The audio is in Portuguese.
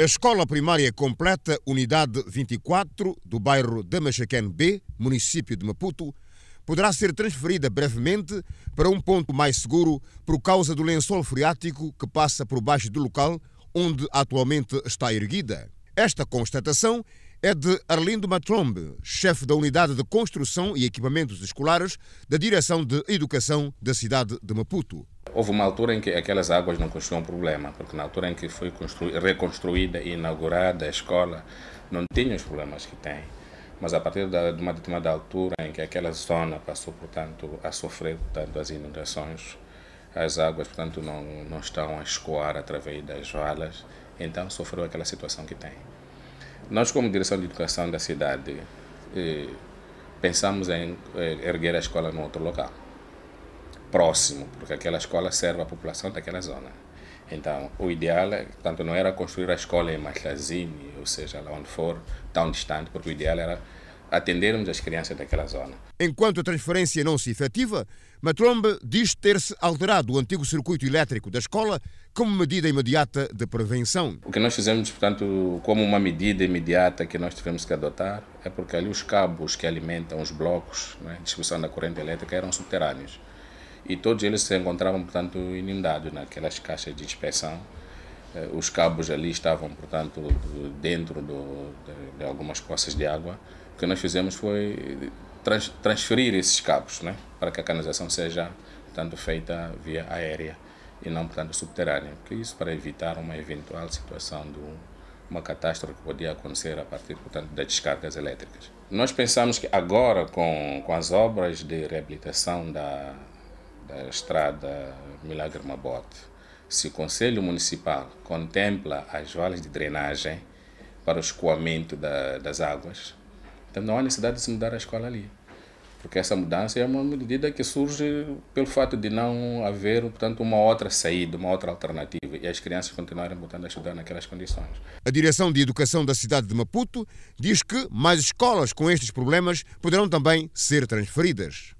A escola primária completa, unidade 24 do bairro da Machaquén B, município de Maputo, poderá ser transferida brevemente para um ponto mais seguro por causa do lençol freático que passa por baixo do local onde atualmente está erguida. Esta constatação é de Arlindo Matrombe, chefe da Unidade de Construção e Equipamentos Escolares da Direção de Educação da cidade de Maputo. Houve uma altura em que aquelas águas não constituíam um problema, porque na altura em que foi reconstruída e inaugurada a escola, não tinha os problemas que tem. Mas a partir da, de uma determinada altura em que aquela zona passou, portanto, a sofrer portanto, as inundações, as águas, portanto, não, não estão a escoar através das valas, então sofreu aquela situação que tem. Nós, como direção de educação da cidade, eh, pensamos em eh, erguer a escola num outro local próximo, porque aquela escola serve a população daquela zona. Então, o ideal, é, tanto não era construir a escola em Machazine, ou seja, lá onde for, tão distante, porque o ideal era atendermos as crianças daquela zona. Enquanto a transferência não se efetiva, Matrombe diz ter-se alterado o antigo circuito elétrico da escola como medida imediata de prevenção. O que nós fizemos, portanto, como uma medida imediata que nós tivemos que adotar, é porque ali os cabos que alimentam os blocos, né, distribuição da corrente elétrica, eram subterrâneos e todos eles se encontravam, portanto, inundados naquelas caixas de inspeção. Eh, os cabos ali estavam, portanto, dentro do, de, de, algumas poças de água. O que nós fizemos foi trans, transferir esses cabos né, para que a canalização seja, portanto, feita via aérea e não, portanto, subterrânea. Porque isso para evitar uma eventual situação de uma catástrofe que podia acontecer a partir, portanto, das descargas elétricas. Nós pensamos que agora, com, com as obras de reabilitação da, da eh, estrada Milagre Mabote. Se o Conselho Municipal contempla as valas de drenagem para o escoamento da, das águas, então não há necessidade de se mudar a escola ali. Porque essa mudança é uma medida que surge pelo fato de não haver, portanto, uma outra saída, uma outra alternativa e as crianças continuarem, voltando a estudar naquelas condições. A Direção de Educação da cidade de Maputo diz que mais escolas com estes problemas poderão também ser transferidas.